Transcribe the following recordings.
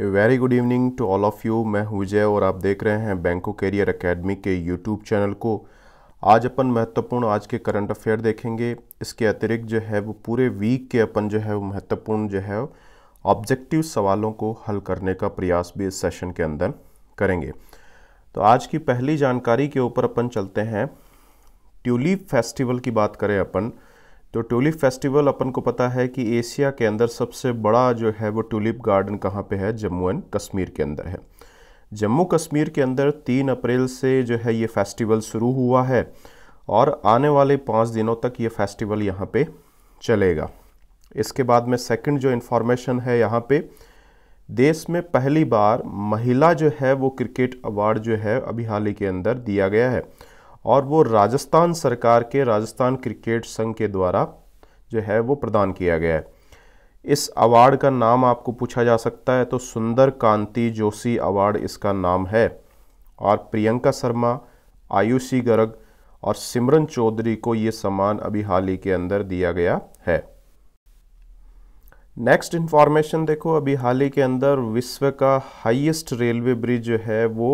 Very good evening to all of you मैं विजय और आप देख रहे हैं बैंको कैरियर एकेडमी के यूट्यूब चैनल को आज अपन महत्वपूर्ण आज के करंट अफेयर देखेंगे इसके अतिरिक्त जो है वो पूरे वीक के अपन जो है वो महत्वपूर्ण जो है ऑब्जेक्टिव सवालों को हल करने का प्रयास भी इस सेशन के अंदर करेंगे तो आज की पहली जानकारी के ऊपर अपन चलते हैं ट्यूलिप फेस्टिवल की बात करें अपन तो ट्यूलिप फेस्टिवल अपन को पता है कि एशिया के अंदर सबसे बड़ा जो है वो ट्यूलिप गार्डन कहाँ पे है जम्मू एंड कश्मीर के अंदर है जम्मू कश्मीर के अंदर तीन अप्रैल से जो है ये फेस्टिवल शुरू हुआ है और आने वाले पाँच दिनों तक ये फेस्टिवल यहाँ पे चलेगा इसके बाद में सेकंड जो इन्फॉर्मेशन है यहाँ पे देश में पहली बार महिला जो है वो क्रिकेट अवार्ड जो है अभी हाल ही के अंदर दिया गया है और वो राजस्थान सरकार के राजस्थान क्रिकेट संघ के द्वारा जो है वो प्रदान किया गया है इस अवार्ड का नाम आपको पूछा जा सकता है तो सुंदर कांति जोशी अवार्ड इसका नाम है और प्रियंका शर्मा आयुषी गर्ग और सिमरन चौधरी को ये सम्मान अभी हाल ही के अंदर दिया गया है नेक्स्ट इन्फॉर्मेशन देखो अभी हाल ही के अंदर विश्व का हाईएस्ट रेलवे ब्रिज जो है वो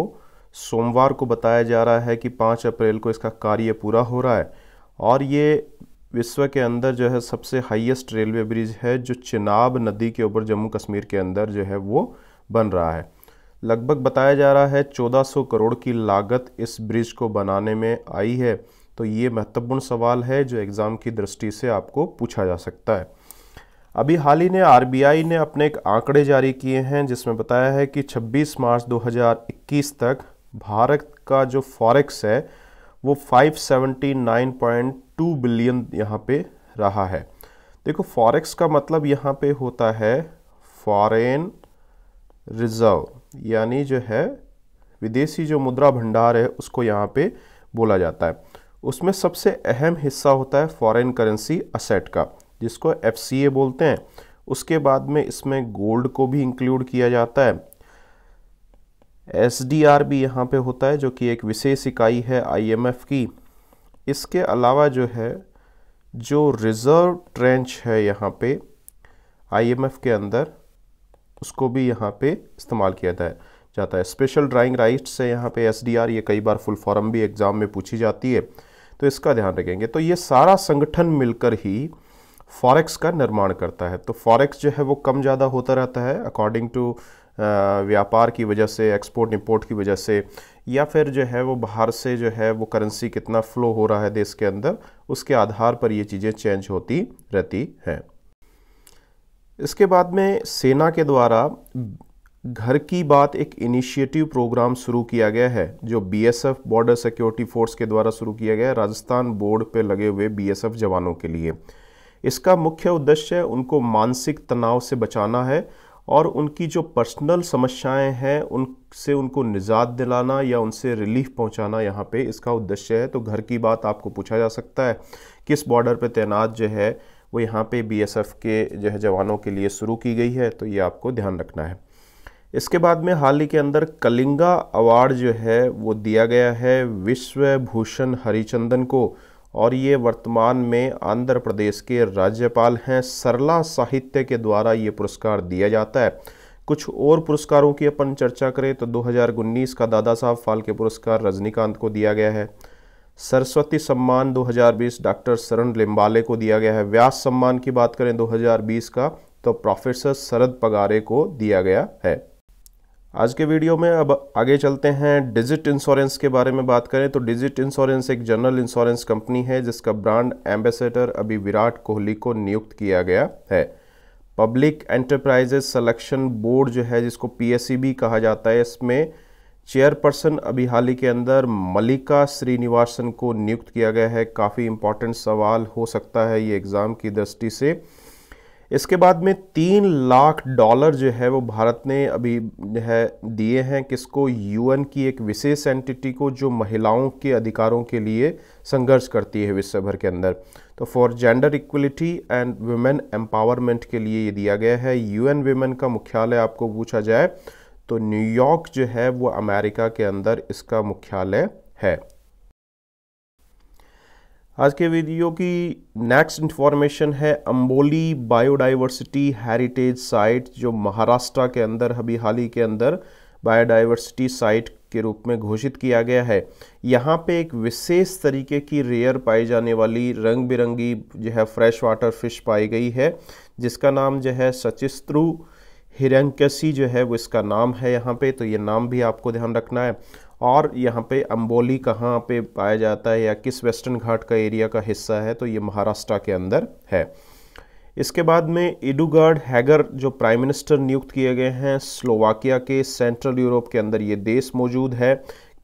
सोमवार को बताया जा रहा है कि पाँच अप्रैल को इसका कार्य पूरा हो रहा है और ये विश्व के अंदर जो है सबसे हाईएस्ट रेलवे ब्रिज है जो चिनाब नदी के ऊपर जम्मू कश्मीर के अंदर जो है वो बन रहा है लगभग बताया जा रहा है 1400 करोड़ की लागत इस ब्रिज को बनाने में आई है तो ये महत्वपूर्ण सवाल है जो एग्ज़ाम की दृष्टि से आपको पूछा जा सकता है अभी हाल ही ने आर ने अपने एक आंकड़े जारी किए हैं जिसमें बताया है कि 26 मार्च 2021 तक भारत का जो फॉरेक्स है वो 579.2 बिलियन यहाँ पे रहा है देखो फॉरेक्स का मतलब यहाँ पे होता है फॉरेन रिजर्व यानी जो है विदेशी जो मुद्रा भंडार है उसको यहाँ पे बोला जाता है उसमें सबसे अहम हिस्सा होता है फॉरेन करेंसी असेट का जिसको एफ बोलते हैं उसके बाद में इसमें गोल्ड को भी इंक्लूड किया जाता है एस डी आर भी यहाँ पे होता है जो कि एक विशेष इकाई है आईएमएफ की इसके अलावा जो है जो रिज़र्व ट्रेंच है यहाँ पे आईएमएफ के अंदर उसको भी यहाँ पे इस्तेमाल किया जाता है जाता है स्पेशल ड्राइंग राइट्स से यहाँ पे एस ये कई बार फुल फॉर्म भी एग्ज़ाम में पूछी जाती है तो इसका ध्यान रखेंगे तो ये सारा संगठन मिलकर ही फॉरेक्स का निर्माण करता है तो फॉरेक्स जो है वो कम ज़्यादा होता रहता है अकॉर्डिंग टू व्यापार की वजह से एक्सपोर्ट इम्पोर्ट की वजह से या फिर जो है वो बाहर से जो है वो करेंसी कितना फ़्लो हो रहा है देश के अंदर उसके आधार पर ये चीज़ें चेंज होती रहती हैं इसके बाद में सेना के द्वारा घर की बात एक इनिशिएटिव प्रोग्राम शुरू किया गया है जो बीएसएफ बॉर्डर सिक्योरिटी फोर्स के द्वारा शुरू किया गया है राजस्थान बोर्ड पर लगे हुए बीएसएफ जवानों के लिए इसका मुख्य उद्देश्य उनको मानसिक तनाव से बचाना है और उनकी जो पर्सनल समस्याएं हैं उनसे उनको निजात दिलाना या उनसे रिलीफ पहुंचाना यहाँ पे इसका उद्देश्य है तो घर की बात आपको पूछा जा सकता है किस बॉर्डर पे तैनात जो है वो यहाँ पे बीएसएफ के जो है जवानों के लिए शुरू की गई है तो ये आपको ध्यान रखना है इसके बाद में हाल ही के अंदर कलिंगा अवार्ड जो है वो दिया गया है विश्वभूषण हरिचंदन को और ये वर्तमान में आंध्र प्रदेश के राज्यपाल हैं सरला साहित्य के द्वारा ये पुरस्कार दिया जाता है कुछ और पुरस्कारों की अपन चर्चा करें तो 2019 का दादा साहब फाल्के पुरस्कार रजनीकांत को दिया गया है सरस्वती सम्मान 2020 डॉक्टर शरण लिम्बाले को दिया गया है व्यास सम्मान की बात करें 2020 का तो प्रोफेसर शरद पगारे को दिया गया है आज के वीडियो में अब आगे चलते हैं डिजिट इंश्योरेंस के बारे में बात करें तो डिजिट इंश्योरेंस एक जनरल इंश्योरेंस कंपनी है जिसका ब्रांड एम्बेसडर अभी विराट कोहली को नियुक्त किया गया है पब्लिक एंटरप्राइजेस सिलेक्शन बोर्ड जो है जिसको पीएससीबी कहा जाता है इसमें चेयरपर्सन अभी हाल ही के अंदर मलिका श्रीनिवासन को नियुक्त किया गया है काफ़ी इंपॉर्टेंट सवाल हो सकता है ये एग्ज़ाम की दृष्टि से इसके बाद में तीन लाख डॉलर जो है वो भारत ने अभी जो है दिए हैं किसको यूएन की एक विशेष एंटिटी को जो महिलाओं के अधिकारों के लिए संघर्ष करती है विश्व भर के अंदर तो for gender equality and women empowerment के लिए ये दिया गया है यूएन वुमेन का मुख्यालय आपको पूछा जाए तो न्यूयॉर्क जो है वो अमेरिका के अंदर इसका मुख्यालय है आज के वीडियो की नेक्स्ट इन्फॉर्मेशन है अम्बोली बायोडाइवर्सिटी हेरिटेज साइट जो महाराष्ट्र के अंदर अभी हाल ही के अंदर बायोडाइवर्सिटी साइट के रूप में घोषित किया गया है यहाँ पे एक विशेष तरीके की रेयर पाई जाने वाली रंग बिरंगी जो है फ्रेश वाटर फिश पाई गई है जिसका नाम जो है सचिस्त्रु हिरंकसी जो है वो इसका नाम है यहाँ पे तो ये नाम भी आपको ध्यान रखना है और यहाँ पे अम्बोली कहाँ पे पाया जाता है या किस वेस्टर्न घाट का एरिया का हिस्सा है तो ये महाराष्ट्र के अंदर है इसके बाद में इडुगार्ड हैगर जो प्राइम मिनिस्टर नियुक्त किए गए हैं स्लोवाकिया के सेंट्रल यूरोप के अंदर ये देश मौजूद है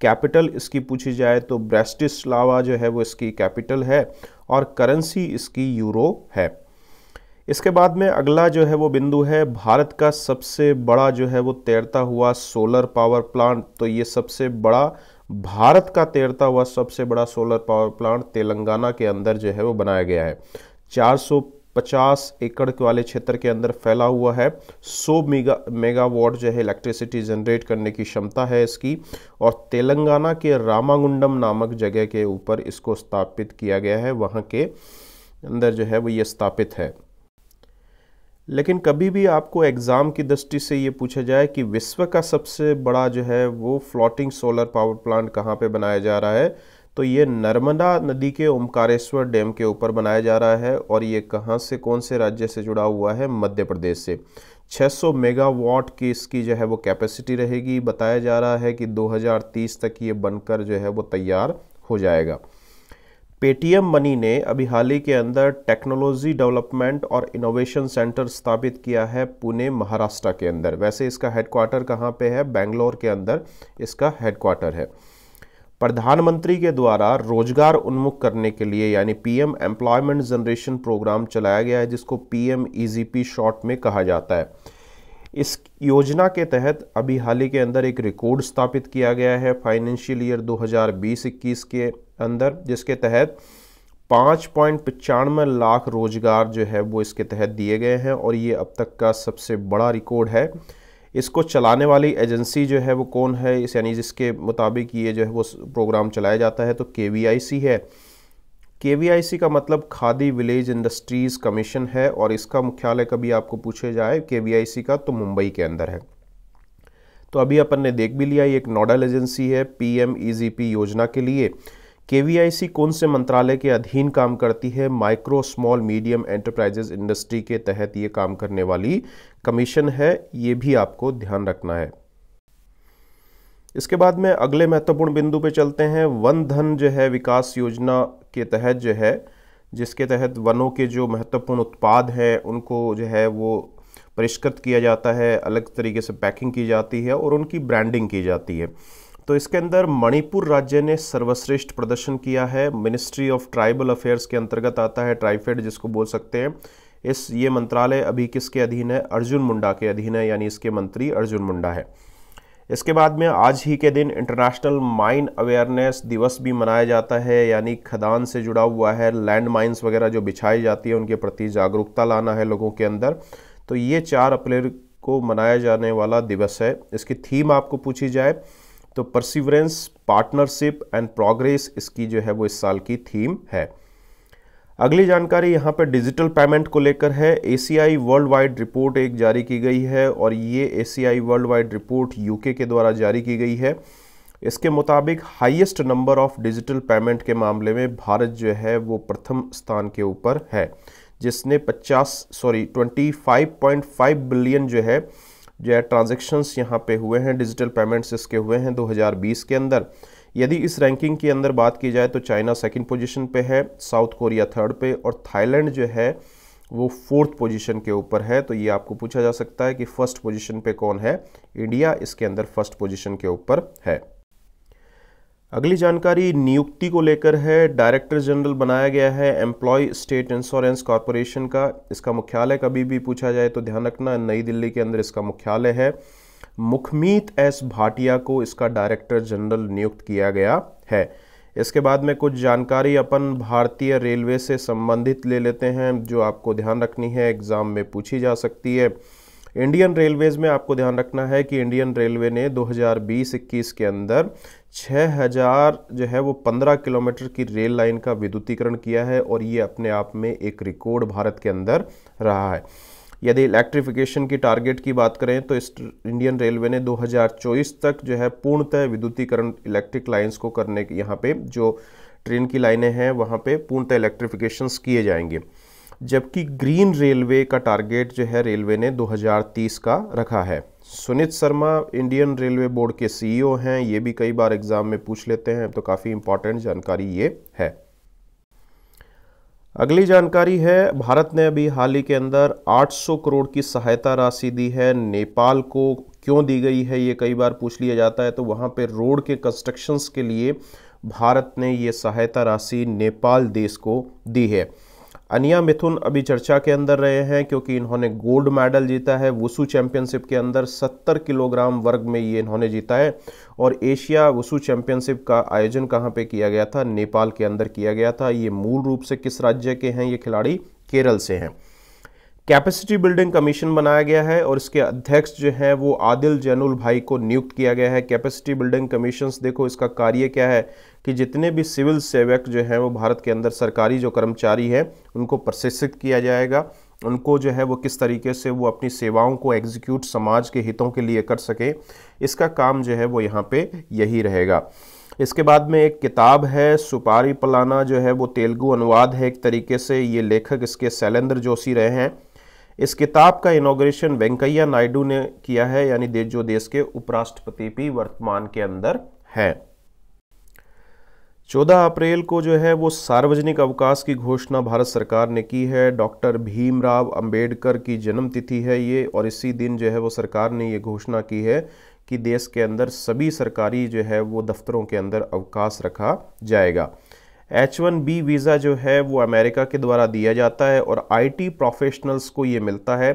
कैपिटल इसकी पूछी जाए तो ब्रेस्टिस्लावा जो है वो इसकी कैपिटल है और करेंसी इसकी यूरो है इसके बाद में अगला जो है वो बिंदु है भारत का सबसे बड़ा जो है वो तैरता हुआ सोलर पावर प्लांट तो ये सबसे बड़ा भारत का तैरता हुआ सबसे बड़ा सोलर पावर प्लांट तेलंगाना के अंदर जो है वो बनाया गया है 450 एकड़ के वाले क्षेत्र के अंदर फैला हुआ है 100 मेगा मेगावाट जो है इलेक्ट्रिसिटी जनरेट करने की क्षमता है इसकी और तेलंगाना के रामागुंडम नामक जगह के ऊपर इसको स्थापित किया गया है वहाँ के अंदर जो है वो ये स्थापित है लेकिन कभी भी आपको एग्ज़ाम की दृष्टि से ये पूछा जाए कि विश्व का सबसे बड़ा जो है वो फ्लोटिंग सोलर पावर प्लांट कहाँ पे बनाया जा रहा है तो ये नर्मदा नदी के ओमकारेश्वर डैम के ऊपर बनाया जा रहा है और ये कहाँ से कौन से राज्य से जुड़ा हुआ है मध्य प्रदेश से 600 मेगावाट की इसकी जो है वो कैपेसिटी रहेगी बताया जा रहा है कि 2030 तक ये बनकर जो है वो तैयार हो जाएगा पेटीएम मनी ने अभी हाल ही के अंदर टेक्नोलॉजी डेवलपमेंट और इनोवेशन सेंटर स्थापित किया है पुणे महाराष्ट्र के अंदर वैसे इसका हेडक्वार्टर कहाँ पे है बेंगलोर के अंदर इसका हेडक्वार्टर है प्रधानमंत्री के द्वारा रोजगार उन्मुख करने के लिए यानी पीएम एम्प्लॉयमेंट जनरेशन प्रोग्राम चलाया गया है जिसको पी एम शॉर्ट में कहा जाता है इस योजना के तहत अभी हाल ही के अंदर एक रिकॉर्ड स्थापित किया गया है फाइनेंशियल ईयर 2020-21 के अंदर जिसके तहत पाँच पॉइंट पचानवे लाख रोज़गार जो है वो इसके तहत दिए गए हैं और ये अब तक का सबसे बड़ा रिकॉर्ड है इसको चलाने वाली एजेंसी जो है वो कौन है इस यानी जिसके मुताबिक ये जो है वो प्रोग्राम चलाया जाता है तो के है के का मतलब खादी विलेज इंडस्ट्रीज़ कमीशन है और इसका मुख्यालय कभी आपको पूछे जाए के का तो मुंबई के अंदर है तो अभी अपन ने देख भी लिया ये एक नोडल एजेंसी है पीएम ईजीपी योजना के लिए के कौन से मंत्रालय के अधीन काम करती है micro small medium enterprises industry के तहत ये काम करने वाली कमीशन है ये भी आपको ध्यान रखना है इसके बाद में अगले महत्वपूर्ण बिंदु पे चलते हैं वन धन जो है विकास योजना के तहत जो है जिसके तहत वनों के जो महत्वपूर्ण उत्पाद हैं उनको जो है वो परिष्कृत किया जाता है अलग तरीके से पैकिंग की जाती है और उनकी ब्रांडिंग की जाती है तो इसके अंदर मणिपुर राज्य ने सर्वश्रेष्ठ प्रदर्शन किया है मिनिस्ट्री ऑफ ट्राइबल अफेयर्स के अंतर्गत आता है ट्राइफेड जिसको बोल सकते हैं इस ये मंत्रालय अभी किसके अधीन है अर्जुन मुंडा के अधीन है यानी इसके मंत्री अर्जुन मुंडा है इसके बाद में आज ही के दिन इंटरनेशनल माइन अवेयरनेस दिवस भी मनाया जाता है यानी खदान से जुड़ा हुआ है लैंड माइन्स वगैरह जो बिछाई जाती है उनके प्रति जागरूकता लाना है लोगों के अंदर तो ये चार अप्रैल को मनाया जाने वाला दिवस है इसकी थीम आपको पूछी जाए तो परसिवरेंस पार्टनरशिप एंड प्रोग्रेस इसकी जो है वो इस साल की थीम है अगली जानकारी यहाँ पर डिजिटल पेमेंट को लेकर है ए वर्ल्ड वाइड रिपोर्ट एक जारी की गई है और ये a worldwide report UK के द्वारा जारी की गई है इसके मुताबिक highest number of digital payment के मामले में भारत जो है वो प्रथम स्थान के ऊपर है जिसने 50 सॉरी 25.5 बिलियन जो है जो है ट्रांजेक्शन्स यहाँ पे हुए हैं डिजिटल पेमेंट्स इसके हुए हैं 2020 के अंदर यदि इस रैंकिंग के अंदर बात की जाए तो चाइना सेकंड पोजीशन पे है साउथ कोरिया थर्ड पे और थाईलैंड जो है वो फोर्थ पोजीशन के ऊपर है तो ये आपको पूछा जा सकता है कि फर्स्ट पोजीशन पे कौन है इंडिया इसके अंदर फर्स्ट पोजीशन के ऊपर है अगली जानकारी नियुक्ति को लेकर है डायरेक्टर जनरल बनाया गया है एम्प्लॉय स्टेट इंश्योरेंस कॉरपोरेशन का इसका मुख्यालय कभी भी पूछा जाए तो ध्यान रखना नई दिल्ली के अंदर इसका मुख्यालय है मुखमीत एस भाटिया को इसका डायरेक्टर जनरल नियुक्त किया गया है इसके बाद में कुछ जानकारी अपन भारतीय रेलवे से संबंधित ले लेते हैं जो आपको ध्यान रखनी है एग्ज़ाम में पूछी जा सकती है इंडियन रेलवेज़ में आपको ध्यान रखना है कि इंडियन रेलवे ने 2020-21 के अंदर 6000 जो है वो 15 किलोमीटर की रेल लाइन का विद्युतीकरण किया है और ये अपने आप में एक रिकॉर्ड भारत के अंदर रहा है यदि इलेक्ट्रिफिकेशन की टारगेट की बात करें तो इस इंडियन रेलवे ने 2024 तक जो है पूर्णतः विद्युतीकरण इलेक्ट्रिक लाइंस को करने के यहाँ पे जो ट्रेन की लाइनें हैं वहाँ पे पूर्णतः इलेक्ट्रिफिकेशन किए जाएंगे जबकि ग्रीन रेलवे का टारगेट जो है रेलवे ने 2030 का रखा है Sunit Sharma Indian railway board के सीईओ e हैं ये भी कई बार एग्ज़ाम में पूछ लेते हैं तो काफ़ी इंपॉर्टेंट जानकारी ये है अगली जानकारी है भारत ने अभी हाल ही के अंदर 800 करोड़ की सहायता राशि दी है नेपाल को क्यों दी गई है ये कई बार पूछ लिया जाता है तो वहाँ पे रोड के कंस्ट्रक्शंस के लिए भारत ने ये सहायता राशि नेपाल देश को दी है अनिया मिथुन अभी चर्चा के अंदर रहे हैं क्योंकि इन्होंने गोल्ड मेडल जीता है वसु चैंपियनशिप के अंदर 70 किलोग्राम वर्ग में ये इन्होंने जीता है और एशिया वसु चैंपियनशिप का आयोजन कहाँ पे किया गया था नेपाल के अंदर किया गया था ये मूल रूप से किस राज्य के हैं ये खिलाड़ी केरल से हैं कैपेसिटी बिल्डिंग कमीशन बनाया गया है और इसके अध्यक्ष जो हैं वो आदिल जैनुल भाई को नियुक्त किया गया है कैपेसिटी बिल्डिंग कमीशन देखो इसका कार्य क्या है कि जितने भी सिविल सेवक जो हैं वो भारत के अंदर सरकारी जो कर्मचारी हैं उनको प्रशिक्षित किया जाएगा उनको जो है वो किस तरीके से वो अपनी सेवाओं को एग्जीक्यूट समाज के हितों के लिए कर सकें इसका काम जो है वो यहाँ पे यही रहेगा इसके बाद में एक किताब है सुपारी पलाना जो है वो तेलुगु अनुवाद है एक तरीके से ये लेखक इसके शैलेंद्र जोशी रहे हैं इस किताब का इनोग्रेशन वेंकैया नायडू ने किया है यानी देश जो देश के उपराष्ट्रपति भी वर्तमान के अंदर है 14 अप्रैल को जो है वो सार्वजनिक अवकाश की घोषणा भारत सरकार ने की है डॉक्टर भीमराव अंबेडकर की जन्मतिथि है ये और इसी दिन जो है वो सरकार ने ये घोषणा की है कि देश के अंदर सभी सरकारी जो है वो दफ्तरों के अंदर अवकाश रखा जाएगा एच वन बी वीज़ा जो है वो अमेरिका के द्वारा दिया जाता है और आईटी प्रोफेशनल्स को ये मिलता है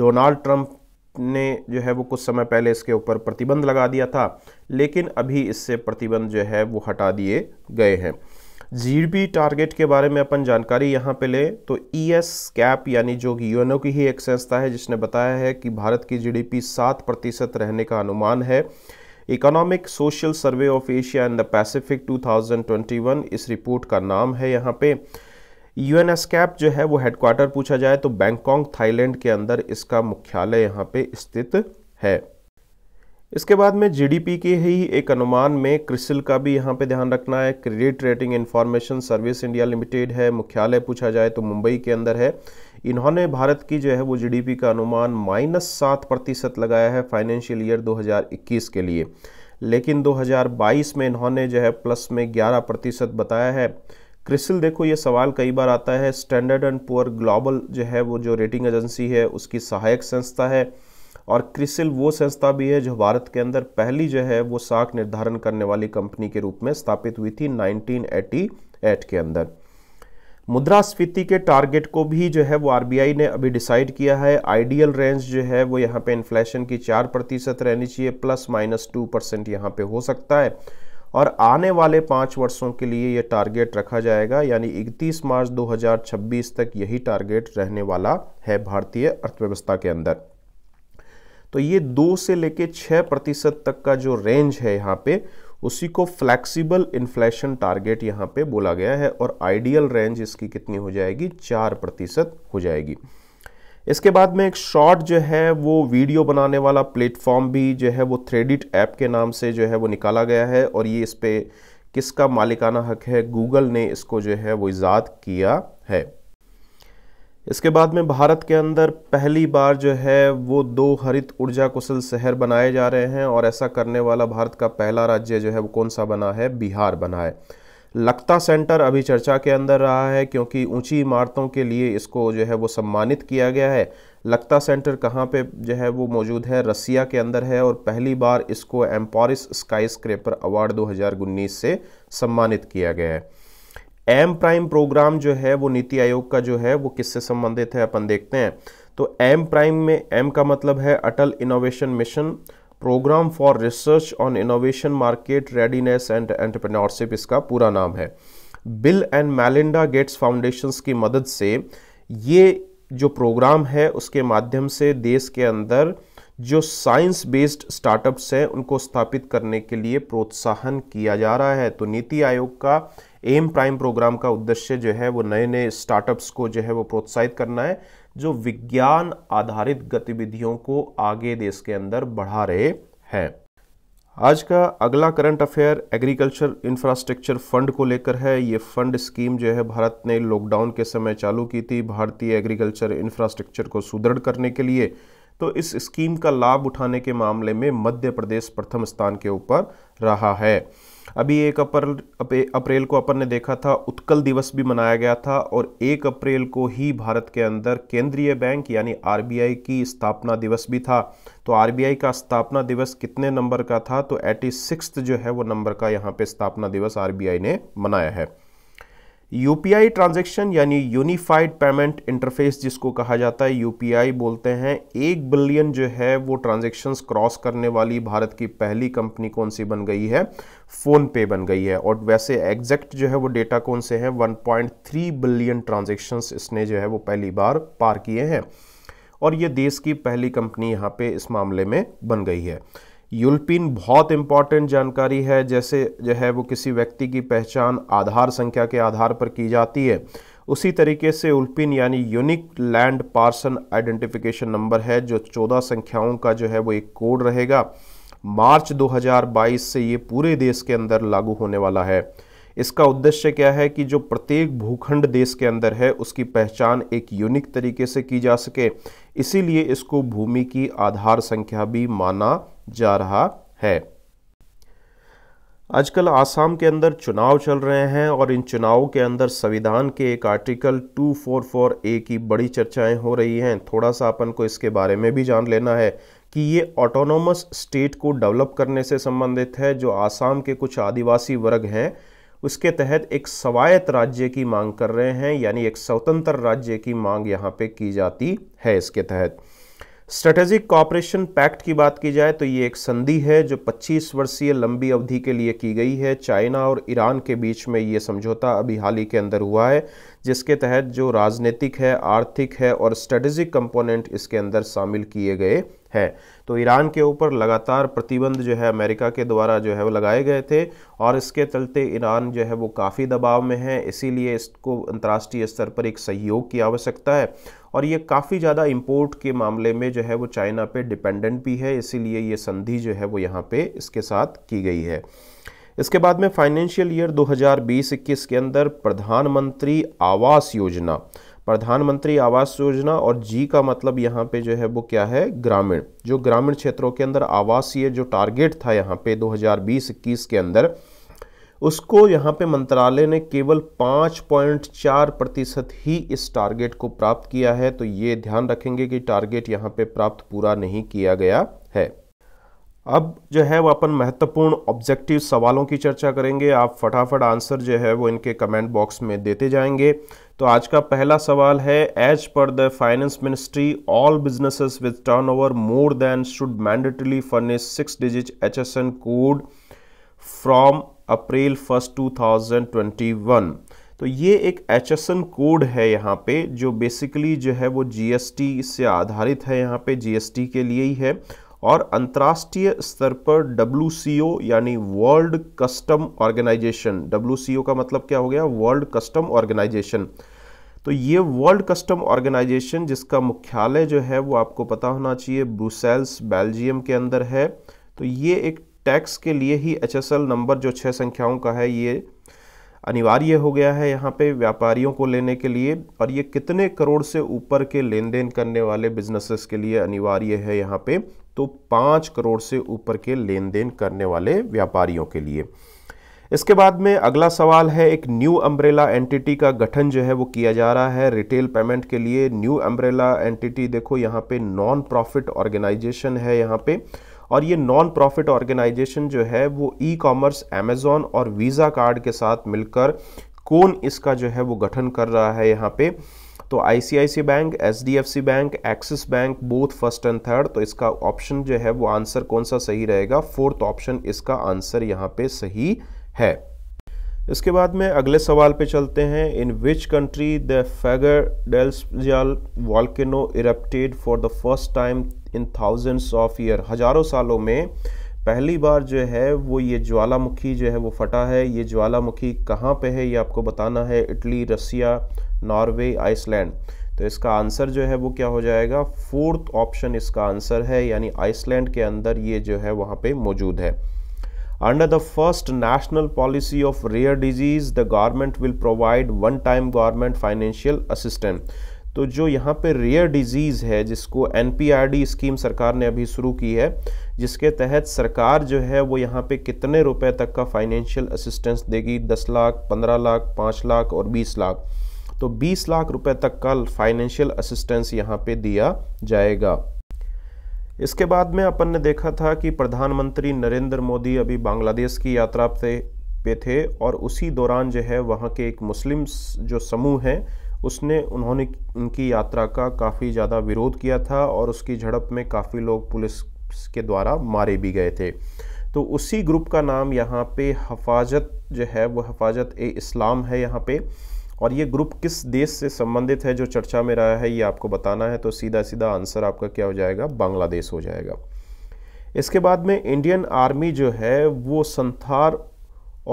डोनाल्ड ट्रंप ने जो है वो कुछ समय पहले इसके ऊपर प्रतिबंध लगा दिया था लेकिन अभी इससे प्रतिबंध जो है वो हटा दिए गए हैं पी टारगेट के बारे में अपन जानकारी यहाँ पे लें तो ई एस कैप यानी जो कि यूएनओ की ही एक संस्था है जिसने बताया है कि भारत की जीडीपी सात प्रतिशत रहने का अनुमान है economic social survey of Asia and the Pacific 2021 इस रिपोर्ट का नाम है यहाँ पे यू एन जो है वो हेडक्वार्टर पूछा जाए तो बैंकॉक थाईलैंड के अंदर इसका मुख्यालय यहाँ पे स्थित है इसके बाद में जीडीपी के ही एक अनुमान में क्रिसिल का भी यहाँ पे ध्यान रखना है credit rating information service India limited है मुख्यालय पूछा जाए तो मुंबई के अंदर है इन्होंने भारत की जो है वो जीडीपी का अनुमान माइनस सात प्रतिशत लगाया है फाइनेंशियल ईयर 2021 के लिए लेकिन 2022 में इन्होंने जो है प्लस में 11 प्रतिशत बताया है क्रिसिल देखो ये सवाल कई बार आता है स्टैंडर्ड एंड पुअर ग्लोबल जो है वो जो रेटिंग एजेंसी है उसकी सहायक संस्था है और क्रिसिल वो संस्था भी है जो भारत के अंदर पहली जो है वो साख निर्धारण करने वाली कंपनी के रूप में स्थापित हुई थी 1988 के अंदर मुद्रास्फीति के टारगेट को भी जो है वो आरबीआई ने अभी डिसाइड किया है आइडियल रेंज जो है वो यहाँ पे इन्फ्लेशन की चार प्रतिशत रहनी चाहिए प्लस माइनस टू परसेंट यहाँ पे हो सकता है और आने वाले पाँच वर्षों के लिए ये टारगेट रखा जाएगा यानी इकतीस मार्च 2026 तक यही टारगेट रहने वाला है भारतीय अर्थव्यवस्था के अंदर तो ये दो से लेके छः प्रतिशत तक का जो रेंज है यहाँ पे उसी को फ्लैक्सीबल इन्फ्लेशन टारगेट यहाँ पे बोला गया है और आइडियल रेंज इसकी कितनी हो जाएगी चार प्रतिशत हो जाएगी इसके बाद में एक शॉर्ट जो है वो वीडियो बनाने वाला प्लेटफॉर्म भी जो है वो थ्रेडिट ऐप के नाम से जो है वो निकाला गया है और ये इस पर किसका मालिकाना हक है गूगल ने इसको जो है वो ईजाद किया है इसके बाद में भारत के अंदर पहली बार जो है वो दो हरित ऊर्जा कुशल शहर बनाए जा रहे हैं और ऐसा करने वाला भारत का पहला राज्य जो है वो कौन सा बना है बिहार बना है लक्ता सेंटर अभी चर्चा के अंदर रहा है क्योंकि ऊंची इमारतों के लिए इसको जो है वो सम्मानित किया गया है लक्ता सेंटर कहाँ पे जो है वो मौजूद है रसिया के अंदर है और पहली बार इसको एम्पोरिस स्काई स्क्रेपर अवार्ड दो से सम्मानित किया गया है एम प्राइम प्रोग्राम जो है वो नीति आयोग का जो है वो किससे संबंधित है अपन देखते हैं तो एम प्राइम में एम का मतलब है Atal innovation mission program for research on innovation market readiness and entrepreneurship इसका पूरा नाम है Bill and Melinda Gates foundations की मदद से ये जो प्रोग्राम है उसके माध्यम से देश के अंदर जो साइंस बेस्ड स्टार्टअप्स हैं उनको स्थापित करने के लिए प्रोत्साहन किया जा रहा है तो नीति आयोग का एम प्राइम प्रोग्राम का उद्देश्य जो है वो नए नए स्टार्टअप्स को जो है वो प्रोत्साहित करना है जो विज्ञान आधारित गतिविधियों को आगे देश के अंदर बढ़ा रहे हैं आज का अगला current affair agriculture infrastructure fund को लेकर है ये फंड स्कीम जो है भारत ने लॉकडाउन के समय चालू की थी भारतीय एग्रीकल्चर इंफ्रास्ट्रक्चर को सुदृढ़ करने के लिए तो इस स्कीम का लाभ उठाने के मामले में मध्य प्रदेश प्रथम स्थान के ऊपर रहा है अभी एक अप्रैल अप्रैल को अपन ने देखा था उत्कल दिवस भी मनाया गया था और एक अप्रैल को ही भारत के अंदर केंद्रीय बैंक यानी आरबीआई की स्थापना दिवस भी था तो आरबीआई का स्थापना दिवस कितने नंबर का था तो एटी सिक्स जो है वो नंबर का यहाँ पे स्थापना दिवस आरबीआई ने मनाया है यूपीआई ट्रांजेक्शन यानी यूनिफाइड पेमेंट इंटरफेस जिसको कहा जाता है यूपीआई बोलते हैं एक बिलियन जो है वो ट्रांजेक्शन्स क्रॉस करने वाली भारत की पहली कंपनी कौन सी बन गई है फ़ोन पे बन गई है और वैसे एग्जैक्ट जो है वो डेटा कौन से हैं 1.3 बिलियन ट्रांजेक्शन्स इसने जो है वो पहली बार पार किए हैं और ये देश की पहली कंपनी यहाँ पे इस मामले में बन गई है यूलपिन बहुत इंपॉर्टेंट जानकारी है जैसे जो है वो किसी व्यक्ति की पहचान आधार संख्या के आधार पर की जाती है उसी तरीके से उल्पिन यानी unique land parcel identification number है जो 14 संख्याओं का जो है वो एक कोड रहेगा मार्च 2022 से ये पूरे देश के अंदर लागू होने वाला है इसका उद्देश्य क्या है कि जो प्रत्येक भूखंड देश के अंदर है उसकी पहचान एक यूनिक तरीके से की जा सके इसीलिए इसको भूमि की आधार संख्या भी माना जा रहा है आजकल आसाम के अंदर चुनाव चल रहे हैं और इन चुनावों के अंदर संविधान के एक आर्टिकल 244 ए की बड़ी चर्चाएं हो रही हैं थोड़ा सा अपन को इसके बारे में भी जान लेना है कि ये ऑटोनोमस स्टेट को डेवलप करने से संबंधित है जो आसाम के कुछ आदिवासी वर्ग हैं उसके तहत एक स्वायत्त राज्य की मांग कर रहे हैं यानी एक स्वतंत्र राज्य की मांग यहाँ पे की जाती है इसके तहत स्ट्रेटेजिक कॉपरेशन पैक्ट की बात की जाए तो ये एक संधि है जो 25 वर्षीय लंबी अवधि के लिए की गई है चाइना और ईरान के बीच में ये समझौता अभी हाल ही के अंदर हुआ है जिसके तहत जो राजनीतिक है आर्थिक है और स्ट्रेटेजिक कंपोनेंट इसके अंदर शामिल किए गए है तो ईरान के ऊपर लगातार प्रतिबंध जो है अमेरिका के द्वारा जो है वो लगाए गए थे और इसके चलते ईरान जो है वो काफ़ी दबाव में है इसीलिए इसको अंतर्राष्ट्रीय स्तर पर एक सहयोग की आवश्यकता है और ये काफ़ी ज़्यादा इम्पोर्ट के मामले में जो है वो चाइना पे डिपेंडेंट भी है इसीलिए ये संधि जो है वो यहाँ पे इसके साथ की गई है इसके बाद में फाइनेंशियल ईयर 2020-21 के अंदर प्रधानमंत्री आवास योजना प्रधानमंत्री आवास योजना और जी का मतलब यहाँ पे जो है वो क्या है ग्रामीण जो ग्रामीण क्षेत्रों के अंदर आवासीय जो टारगेट था यहाँ पे 2020-21 के अंदर उसको यहाँ पे मंत्रालय ने केवल पाँच पॉइंट चार प्रतिशत ही इस टारगेट को प्राप्त किया है तो ये ध्यान रखेंगे कि टारगेट यहाँ पे प्राप्त पूरा नहीं किया गया है अब जो है वो अपन महत्वपूर्ण ऑब्जेक्टिव सवालों की चर्चा करेंगे आप फटाफट आंसर जो है वो इनके कमेंट बॉक्स में देते जाएंगे तो आज का पहला सवाल है as per the finance ministry all businesses with turnover more than should mandatory furnish six digit H code from April first 2021 तो ये एक एच कोड है यहाँ पे जो बेसिकली जो है वो जीएसटी से आधारित है यहाँ पे जीएसटी के लिए ही है और अंतर्राष्ट्रीय स्तर पर डब्ल्यू यानी वर्ल्ड कस्टम ऑर्गेनाइजेशन डब्ल्यू का मतलब क्या हो गया वर्ल्ड कस्टम ऑर्गेनाइजेशन तो ये वर्ल्ड कस्टम ऑर्गेनाइजेशन जिसका मुख्यालय जो है वो आपको पता होना चाहिए ब्रुसेल्स बेल्जियम के अंदर है तो ये एक टैक्स के लिए ही एच नंबर जो छः संख्याओं का है ये अनिवार्य हो गया है यहाँ पे व्यापारियों को लेने के लिए और ये कितने करोड़ से ऊपर के लेन देन करने वाले बिजनेसेस के लिए अनिवार्य है यहाँ पे तो पाँच करोड़ से ऊपर के लेन देन करने वाले व्यापारियों के लिए इसके बाद में अगला सवाल है एक न्यू अम्ब्रेला एंटिटी का गठन जो है वो किया जा रहा है रिटेल पेमेंट के लिए न्यू अम्ब्रेला एंटिटी देखो यहाँ पे नॉन प्रॉफिट ऑर्गेनाइजेशन है यहाँ पे और ये नॉन प्रॉफिट ऑर्गेनाइजेशन जो है वो ई कॉमर्स एमेजोन और वीज़ा कार्ड के साथ मिलकर कौन इसका जो है वो गठन कर रहा है यहाँ पे तो ICIC bank H D F C bank Axis bank both first and third तो इसका ऑप्शन जो है वो आंसर कौन सा सही रहेगा फोर्थ ऑप्शन इसका आंसर यहाँ पे सही है इसके बाद में अगले सवाल पे चलते हैं in which country the Fagradalsfjall volcano erupted for the first time in thousands of year हज़ारों सालों में पहली बार जो है वो ये ज्वालामुखी जो है वो फटा है ये ज्वालामुखी कहाँ पे है ये आपको बताना है इटली रसिया नॉर्वे आइसलैंड तो इसका आंसर जो है वो क्या हो जाएगा फोर्थ ऑप्शन इसका आंसर है यानी आइसलैंड के अंदर ये जो है वहाँ पे मौजूद है under the first national policy of rare disease the government will provide one time government financial assistant तो जो यहाँ पे रेयर डिजीज़ है जिसको एन स्कीम सरकार ने अभी शुरू की है जिसके तहत सरकार जो है वो यहाँ पे कितने रुपए तक का फाइनेंशियल असिस्टेंस देगी दस लाख पंद्रह लाख पाँच लाख और बीस लाख तो बीस लाख रुपए तक का फाइनेंशियल असिस्टेंस यहाँ पे दिया जाएगा इसके बाद में अपन ने देखा था कि प्रधानमंत्री नरेंद्र मोदी अभी बांग्लादेश की यात्रा पे पे थे और उसी दौरान जो है वहाँ के एक मुस्लिम जो समूह हैं उसने उन्होंने उनकी यात्रा का काफ़ी ज़्यादा विरोध किया था और उसकी झड़प में काफ़ी लोग पुलिस के द्वारा मारे भी गए थे तो उसी ग्रुप का नाम यहाँ पे हफाजत जो है वो हफाजत ए इस्लाम है यहाँ पे और ये ग्रुप किस देश से संबंधित है जो चर्चा में रहा है ये आपको बताना है तो सीधा सीधा आंसर आपका क्या हो जाएगा बांग्लादेश हो जाएगा इसके बाद में इंडियन आर्मी जो है वो संथार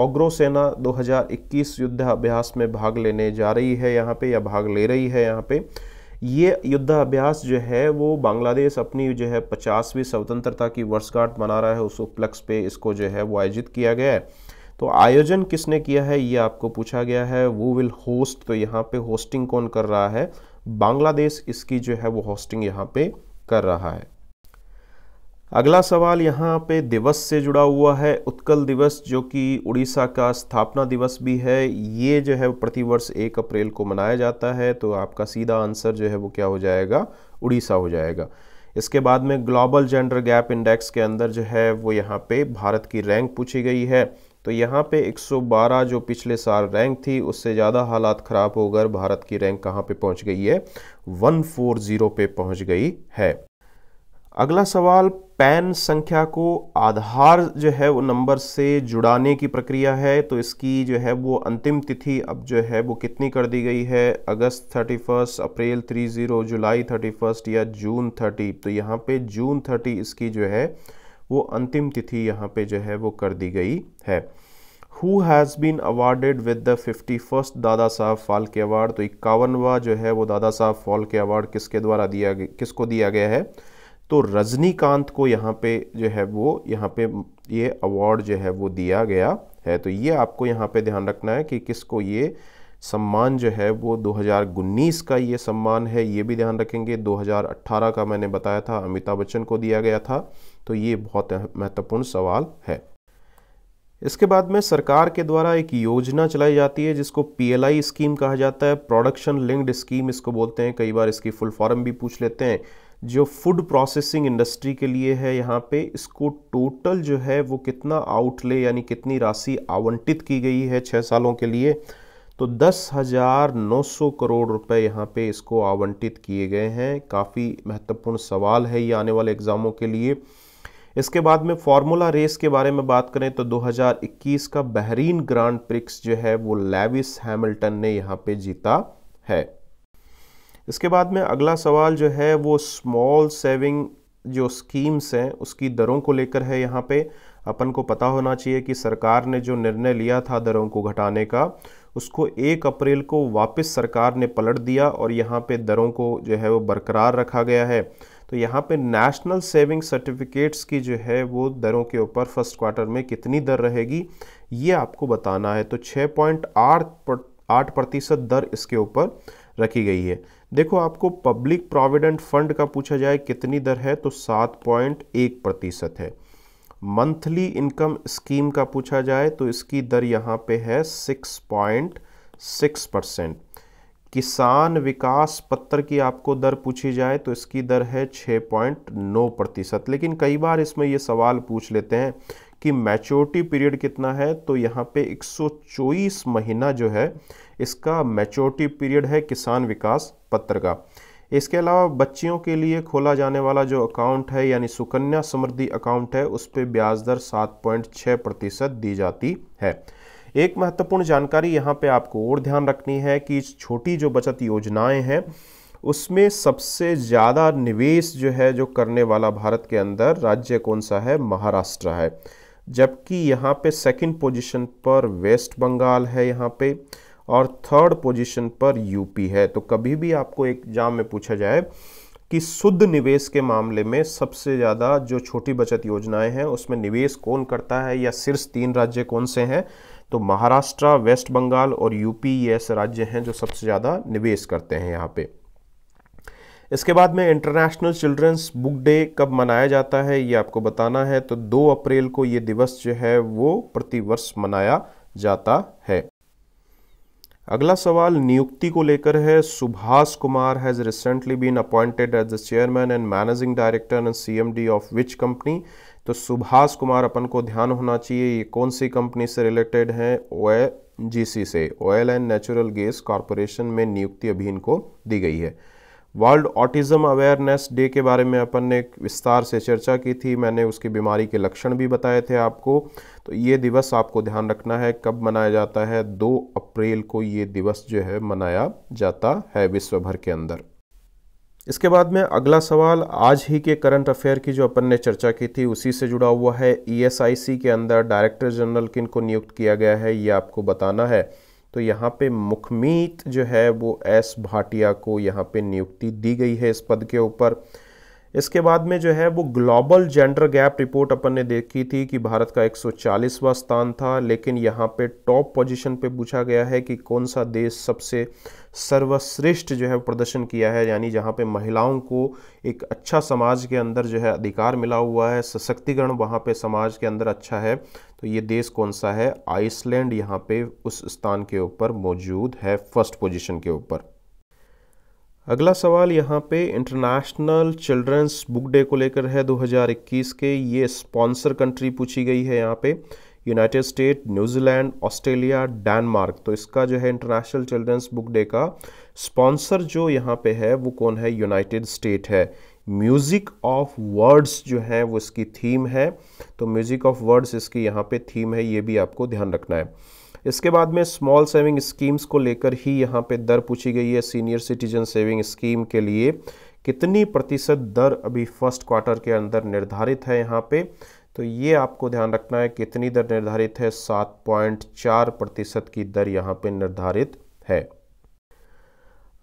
ओग्रो सेना 2021 युद्धाभ्यास में भाग लेने जा रही है यहाँ पे या भाग ले रही है यहाँ पे ये युद्धाभ्यास जो है वो बांग्लादेश अपनी जो है पचासवीं स्वतंत्रता की वर्षगांठ मना रहा है उस उपलक्ष्य पे इसको जो है वो आयोजित किया गया है तो आयोजन किसने किया है ये आपको पूछा गया है वो विल होस्ट तो यहाँ पे होस्टिंग कौन कर रहा है बांग्लादेश इसकी जो है वो होस्टिंग यहाँ पे कर रहा है अगला सवाल यहाँ पे दिवस से जुड़ा हुआ है उत्कल दिवस जो कि उड़ीसा का स्थापना दिवस भी है ये जो है प्रतिवर्ष एक अप्रैल को मनाया जाता है तो आपका सीधा आंसर जो है वो क्या हो जाएगा उड़ीसा हो जाएगा इसके बाद में ग्लोबल जेंडर गैप इंडेक्स के अंदर जो है वो यहाँ पे भारत की रैंक पूछी गई है तो यहाँ पे 112 जो पिछले साल रैंक थी उससे ज़्यादा हालात ख़राब होकर भारत की रैंक कहाँ पे पहुँच गई है 140 पे पहुँच गई है अगला सवाल पैन संख्या को आधार जो है वो नंबर से जुड़ाने की प्रक्रिया है तो इसकी जो है वो अंतिम तिथि अब जो है वो कितनी कर दी गई है अगस्त 31 अप्रैल 30 जुलाई 31 या जून 30 तो यहाँ पे जून 30 इसकी जो है वो अंतिम तिथि यहाँ पे जो है वो कर दी गई है who has been awarded with the fifty first Dadasaheb Phalke award तो इक्यावनवा जो है वो दादा साहब के अवार्ड किसके द्वारा दिया किसको दिया गया है तो रजनीकांत को यहाँ पे जो है वो यहाँ पे ये अवार्ड जो है वो दिया गया है तो ये आपको यहाँ पे ध्यान रखना है कि किसको ये सम्मान जो है वो 2019 का ये सम्मान है ये भी ध्यान रखेंगे 2018 का मैंने बताया था अमिताभ बच्चन को दिया गया था तो ये बहुत महत्वपूर्ण सवाल है इसके बाद में सरकार के द्वारा एक योजना चलाई जाती है जिसको पीएलआई स्कीम कहा जाता है प्रोडक्शन लिंक्ड स्कीम इसको बोलते हैं कई बार इसकी फुल फॉर्म भी पूछ लेते हैं जो फूड प्रोसेसिंग इंडस्ट्री के लिए है यहाँ पे इसको टोटल जो है वो कितना आउटले यानी कितनी राशि आवंटित की गई है छः सालों के लिए तो दस हज़ार नौ सौ करोड़ रुपए यहाँ पे इसको आवंटित किए गए हैं काफ़ी महत्वपूर्ण सवाल है ये आने वाले एग्ज़ामों के लिए इसके बाद में फार्मूला रेस के बारे में बात करें तो 2021 का बहरीन ग्रांड प्रिक्स जो है वो लेविस हैमिल्टन ने यहाँ पे जीता है इसके बाद में अगला सवाल जो है वो स्मॉल सेविंग जो स्कीम्स हैं उसकी दरों को लेकर है यहाँ पे अपन को पता होना चाहिए कि सरकार ने जो निर्णय लिया था दरों को घटाने का उसको एक अप्रैल को वापस सरकार ने पलट दिया और यहाँ पे दरों को जो है वो बरकरार रखा गया है तो यहाँ पे नेशनल सेविंग सर्टिफिकेट्स की जो है वो दरों के ऊपर फर्स्ट क्वार्टर में कितनी दर रहेगी ये आपको बताना है तो छः पॉइंट आठ आठ प्रतिशत दर इसके ऊपर रखी गई है देखो आपको पब्लिक प्रोविडेंट फंड का पूछा जाए कितनी दर है तो सात पॉइंट एक प्रतिशत है मंथली इनकम स्कीम का पूछा जाए तो इसकी दर यहाँ पे है सिक्स पॉइंट सिक्स परसेंट किसान विकास पत्र की आपको दर पूछी जाए तो इसकी दर है छः पॉइंट नौ प्रतिशत लेकिन कई बार इसमें ये सवाल पूछ लेते हैं कि मैच्योरिटी पीरियड कितना है तो यहाँ पे 124 महीना जो है इसका मैच्योरिटी पीरियड है किसान विकास पत्र का इसके अलावा बच्चियों के लिए खोला जाने वाला जो अकाउंट है यानी सुकन्या समृद्धि अकाउंट है उस पर ब्याज दर सात पॉइंट छः प्रतिशत दी जाती है एक महत्वपूर्ण जानकारी यहाँ पे आपको और ध्यान रखनी है कि छोटी जो बचत योजनाएं हैं उसमें सबसे ज़्यादा निवेश जो है जो करने वाला भारत के अंदर राज्य कौन सा है महाराष्ट्र है जबकि यहाँ पे सेकंड पोजीशन पर वेस्ट बंगाल है यहाँ पे और थर्ड पोजीशन पर यूपी है तो कभी भी आपको एग्जाम में पूछा जाए कि शुद्ध निवेश के मामले में सबसे ज़्यादा जो छोटी बचत योजनाएं हैं उसमें निवेश कौन करता है या शीर्ष तीन राज्य कौन से हैं तो महाराष्ट्र वेस्ट बंगाल और यूपी ये ऐसे राज्य हैं जो सबसे ज़्यादा निवेश करते हैं यहाँ पर इसके बाद में इंटरनेशनल चिल्ड्रंस बुक डे कब मनाया जाता है ये आपको बताना है तो 2 अप्रैल को ये दिवस जो है वो प्रतिवर्ष मनाया जाता है अगला सवाल नियुक्ति को लेकर है Subhash Kumar has recently been appointed as the chairman and managing director and CMD of which company तो सुभाष कुमार अपन को ध्यान होना चाहिए ये कौन सी कंपनी से रिलेटेड है ओ जी से oil and natural gas corporation में नियुक्ति अभी इनको दी गई है वर्ल्ड ऑटिज्म अवेयरनेस डे के बारे में अपन ने विस्तार से चर्चा की थी मैंने उसकी बीमारी के लक्षण भी बताए थे आपको तो ये दिवस आपको ध्यान रखना है कब मनाया जाता है दो अप्रैल को ये दिवस जो है मनाया जाता है विश्व भर के अंदर इसके बाद में अगला सवाल आज ही के करंट अफेयर की जो अपन ने चर्चा की थी उसी से जुड़ा हुआ है ई e के अंदर डायरेक्टर जनरल किन को नियुक्त किया गया है ये आपको बताना है तो यहाँ पे मुखमीत जो है वो एस भाटिया को यहाँ पे नियुक्ति दी गई है इस पद के ऊपर इसके बाद में जो है वो ग्लोबल जेंडर गैप रिपोर्ट अपन ने देखी थी कि भारत का 140वां स्थान था लेकिन यहाँ पे टॉप पोजीशन पे पूछा गया है कि कौन सा देश सबसे सर्वश्रेष्ठ जो है प्रदर्शन किया है यानी जहाँ पे महिलाओं को एक अच्छा समाज के अंदर जो है अधिकार मिला हुआ है सशक्तिकरण वहाँ पे समाज के अंदर अच्छा है तो ये देश कौन सा है आइसलैंड यहाँ पे उस स्थान के ऊपर मौजूद है फर्स्ट पोजिशन के ऊपर अगला सवाल यहाँ पे इंटरनेशनल चिल्ड्रंस बुक डे को लेकर है 2021 के ये स्पॉन्सर कंट्री पूछी गई है यहाँ पे United State New Zealand Australia Denmark तो इसका जो है इंटरनेशनल चिल्ड्रंस बुक डे का स्पॉन्सर जो यहाँ पे है वो कौन है यूनाइटेड स्टेट है म्यूज़िक ऑफ वर्ड्स जो है वो इसकी थीम है तो म्यूज़िक ऑफ वर्ड्स इसकी यहाँ पे थीम है ये भी आपको ध्यान रखना है इसके बाद में स्मॉल सेविंग स्कीम्स को लेकर ही यहाँ पे दर पूछी गई है सीनियर सिटीजन सेविंग स्कीम के लिए कितनी प्रतिशत दर अभी फर्स्ट क्वार्टर के अंदर निर्धारित है यहाँ पे तो ये आपको ध्यान रखना है कितनी दर निर्धारित है सात पॉइंट चार प्रतिशत की दर यहाँ पे निर्धारित है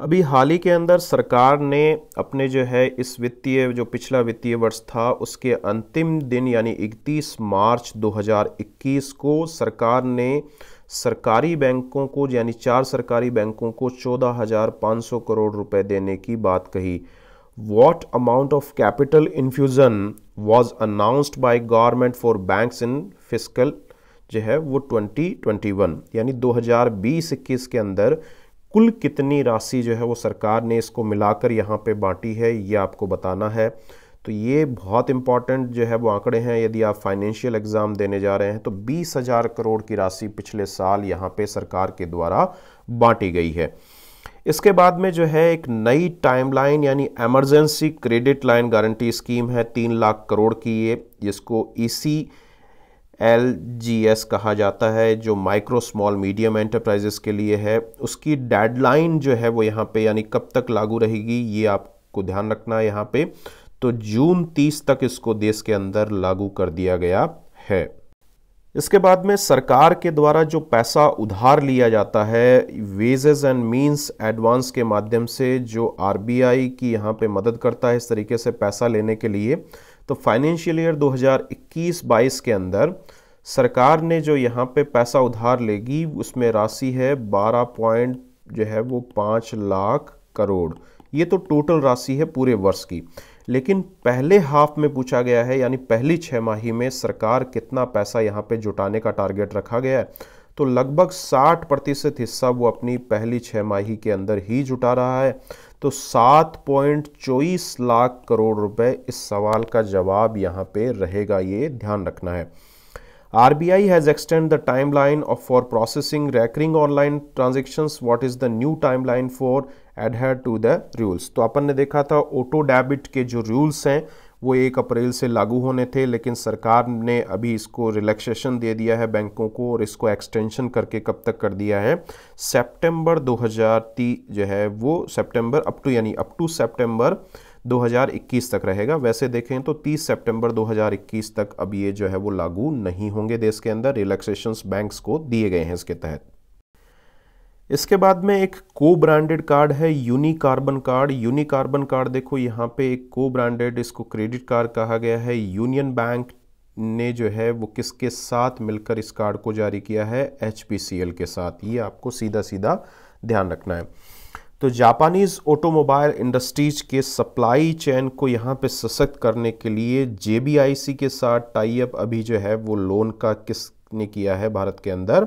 अभी हाल ही के अंदर सरकार ने अपने जो है इस वित्तीय जो पिछला वित्तीय वर्ष था उसके अंतिम दिन यानी 31 मार्च 2021 को सरकार ने सरकारी बैंकों को यानी चार सरकारी बैंकों को चौदह हज़ार पाँच सौ करोड़ रुपए देने की बात कही what amount of capital infusion was announced by government for bank in physical जो है वो 2021 यानी 2020-21 के अंदर कुल कितनी राशि जो है वो सरकार ने इसको मिलाकर यहाँ पे बांटी है ये आपको बताना है तो ये बहुत इंपॉर्टेंट जो है वो आंकड़े हैं यदि आप फाइनेंशियल एग्ज़ाम देने जा रहे हैं तो बीस हज़ार करोड़ की राशि पिछले साल यहाँ पे सरकार के द्वारा बांटी गई है इसके बाद में जो है एक नई टाइमलाइन यानी emergency credit line guarantee scheme है तीन लाख करोड़ की ये जिसको ई सी एल जी एस कहा जाता है जो माइक्रो स्मॉल मीडियम एंटरप्राइजेस के लिए है उसकी डेडलाइन जो है वो यहाँ पे यानी कब तक लागू रहेगी ये आपको ध्यान रखना है यहाँ पे तो जून 30 तक इसको देश के अंदर लागू कर दिया गया है इसके बाद में सरकार के द्वारा जो पैसा उधार लिया जाता है वेजेस एंड मींस एडवांस के माध्यम से जो आरबीआई की यहाँ पे मदद करता है इस तरीके से पैसा लेने के लिए तो फाइनेंशियल ईयर 2021-22 के अंदर सरकार ने जो यहाँ पे पैसा उधार लेगी उसमें राशि है 12 पॉइंट जो है वो पाँच लाख करोड़ ये तो टोटल राशि है पूरे वर्ष की लेकिन पहले हाफ में पूछा गया है यानी पहली छः माही में सरकार कितना पैसा यहाँ पे जुटाने का टारगेट रखा गया है तो लगभग 60 प्रतिशत हिस्सा वो अपनी पहली छः माही के अंदर ही जुटा रहा है तो सात पॉइंट चौबीस लाख करोड़ रुपए इस सवाल का जवाब यहाँ पे रहेगा ये ध्यान रखना है RBI has extended the timeline of for processing recurring online transactions. What is the new timeline for adhere to the rules? तो अपन ने देखा था ऑटो डेबिट के जो रूल्स हैं वो एक अप्रैल से लागू होने थे लेकिन सरकार ने अभी इसको रिलैक्सेशन दे दिया है बैंकों को और इसको एक्सटेंशन करके कब तक कर दिया है सितंबर 2003 जो है वो सितंबर अप टू यानी अप टू सितंबर 2021 तक रहेगा वैसे देखें तो 30 सितंबर 2021 तक अब ये जो है वो लागू नहीं होंगे देश के अंदर रिलैक्सेशंस बैंक्स को दिए गए हैं इसके तहत इसके बाद में एक को ब्रांडेड कार्ड है uni carbon card uni carbon card देखो यहाँ पे एक को ब्रांडेड इसको क्रेडिट कार्ड कहा गया है यूनियन बैंक ने जो है वो किसके साथ मिलकर इस कार्ड को जारी किया है एच के साथ ये आपको सीधा सीधा ध्यान रखना है तो जापानीज़ ऑटोमोबाइल इंडस्ट्रीज के सप्लाई चेन को यहाँ पे सशक्त करने के लिए जे के साथ टाइप अभी जो है वो लोन का किसने किया है भारत के अंदर